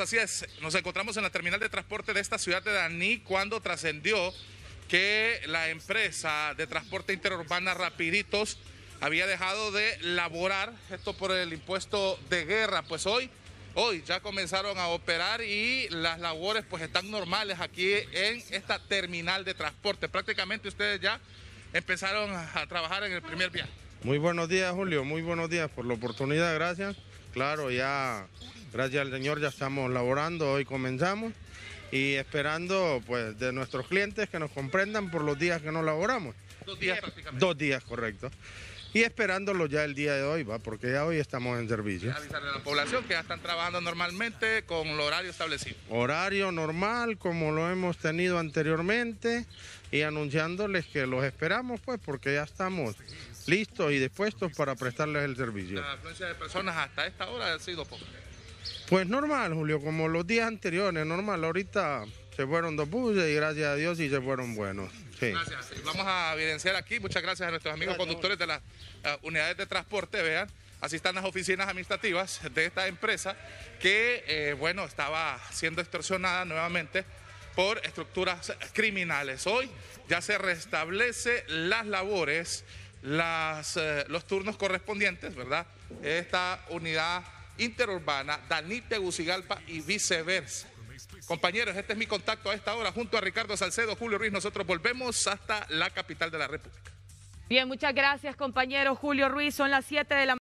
así es, nos encontramos en la terminal de transporte de esta ciudad de Daní cuando trascendió que la empresa de transporte interurbana Rapiditos había dejado de laborar, esto por el impuesto de guerra, pues hoy, hoy ya comenzaron a operar y las labores pues están normales aquí en esta terminal de transporte. Prácticamente ustedes ya empezaron a trabajar en el primer día. Muy buenos días, Julio, muy buenos días por la oportunidad, gracias. Claro, ya Gracias al Señor ya estamos laborando, hoy comenzamos y esperando pues de nuestros clientes que nos comprendan por los días que no laboramos. Dos días prácticamente. Dos días, correcto. Y esperándolo ya el día de hoy, va, porque ya hoy estamos en servicio. Avisarle a la población que ya están trabajando normalmente con el horario establecido. Horario normal, como lo hemos tenido anteriormente, y anunciándoles que los esperamos, pues, porque ya estamos listos y dispuestos para prestarles el servicio. La afluencia de personas hasta esta hora ha sido poca. Pues normal, Julio, como los días anteriores, normal. Ahorita se fueron dos buses y gracias a Dios y se fueron buenos. vamos a evidenciar aquí, muchas gracias a nuestros amigos conductores de las unidades de transporte, vean. Así están las oficinas administrativas de esta empresa que, eh, bueno, estaba siendo extorsionada nuevamente por estructuras criminales. Hoy ya se restablece las labores, las, eh, los turnos correspondientes, ¿verdad? Esta unidad interurbana, Daní Tegucigalpa y viceversa. Compañeros, este es mi contacto a esta hora junto a Ricardo Salcedo, Julio Ruiz. Nosotros volvemos hasta la capital de la República. Bien, muchas gracias, compañero Julio Ruiz. Son las 7 de la